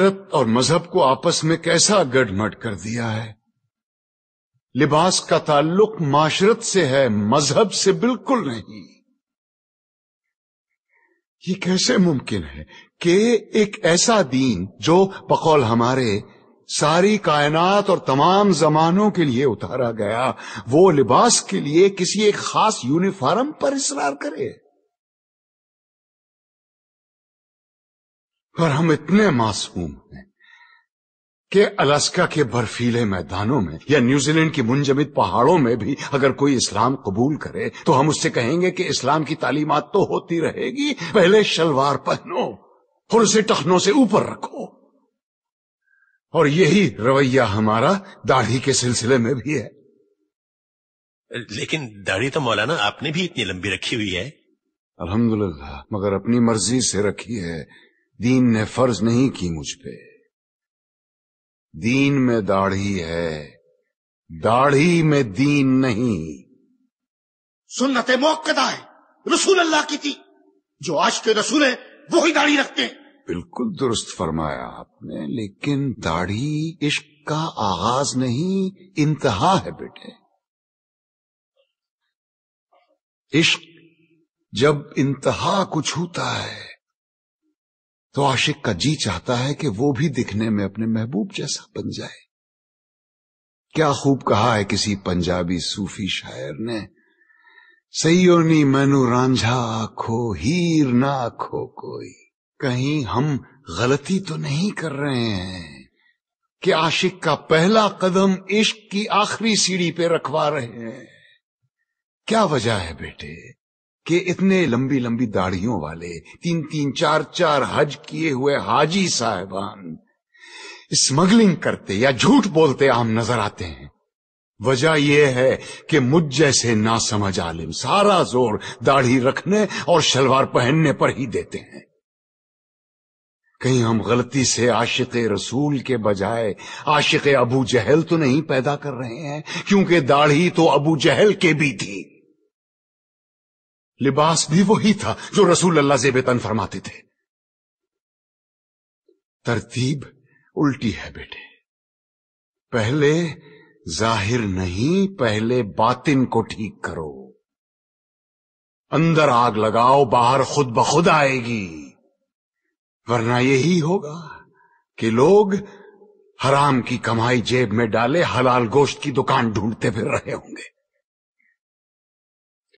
फितरत और मजहब को आपस में कैसा गढ़मट कर दिया है लिबास का ताल्लुक माशरत से है मजहब से बिल्कुल नहीं ये कैसे मुमकिन है कि एक ऐसा दीन जो बकौल हमारे सारी कायनात और तमाम जमानों के लिए उतारा गया वो लिबास के लिए किसी एक खास यूनिफॉर्म पर इसरार करे पर हम इतने मासूम हैं कि अलास्का के बर्फीले मैदानों में या न्यूजीलैंड की मुंजमित पहाड़ों में भी अगर कोई इस्लाम कबूल करे तो हम उससे कहेंगे कि इस्लाम की तालीमत तो होती रहेगी पहले शलवार पहनो और उसे टखनों से ऊपर रखो और यही रवैया हमारा दाढ़ी के सिलसिले में भी है लेकिन दाढ़ी तो मौलाना आपने भी इतनी लंबी रखी हुई है अल्हम्दुलिल्लाह मगर अपनी मर्जी से रखी है दीन ने फर्ज नहीं की मुझ पे दीन में दाढ़ी है दाढ़ी में दीन नहीं सुन्नत मौकदा है रसूल अल्लाह की थी जो आज के रसूल है वो ही दाढ़ी रखते हैं बिल्कुल दुरुस्त फरमाया आपने लेकिन दाढ़ी इश्क का आगाज नहीं इंतहा है बेटे इश्क जब इंतहा कुछ होता है तो आशिक का जी चाहता है कि वो भी दिखने में अपने महबूब जैसा बन जाए क्या खूब कहा है किसी पंजाबी सूफी शायर ने सयोनी मैनू रांझा आखो हीर ना आखो कोई कहीं हम गलती तो नहीं कर रहे हैं कि आशिक का पहला कदम इश्क की आखिरी सीढ़ी पे रखवा रहे हैं क्या वजह है बेटे कि इतने लंबी लंबी दाढ़ियों वाले तीन तीन चार चार हज किए हुए हाजी साहेबान स्मगलिंग करते या झूठ बोलते आम नजर आते हैं वजह यह है कि मुझ जैसे ना समझ आलिम सारा जोर दाढ़ी रखने और शलवार पहनने पर ही देते हैं कहीं हम गलती से आशिक रसूल के बजाय आशिक अबू जहल तो नहीं पैदा कर रहे हैं क्योंकि दाढ़ी तो अबू जहल के भी थी लिबास भी वही था जो रसूल अल्लाह जेबेतन फरमाते थे तरतीब उल्टी है बेटे पहले जाहिर नहीं पहले बातिन को ठीक करो अंदर आग लगाओ बाहर खुद ब खुद आएगी वरना यही होगा कि लोग हराम की कमाई जेब में डाले हलाल गोश्त की दुकान ढूंढते फिर रहे होंगे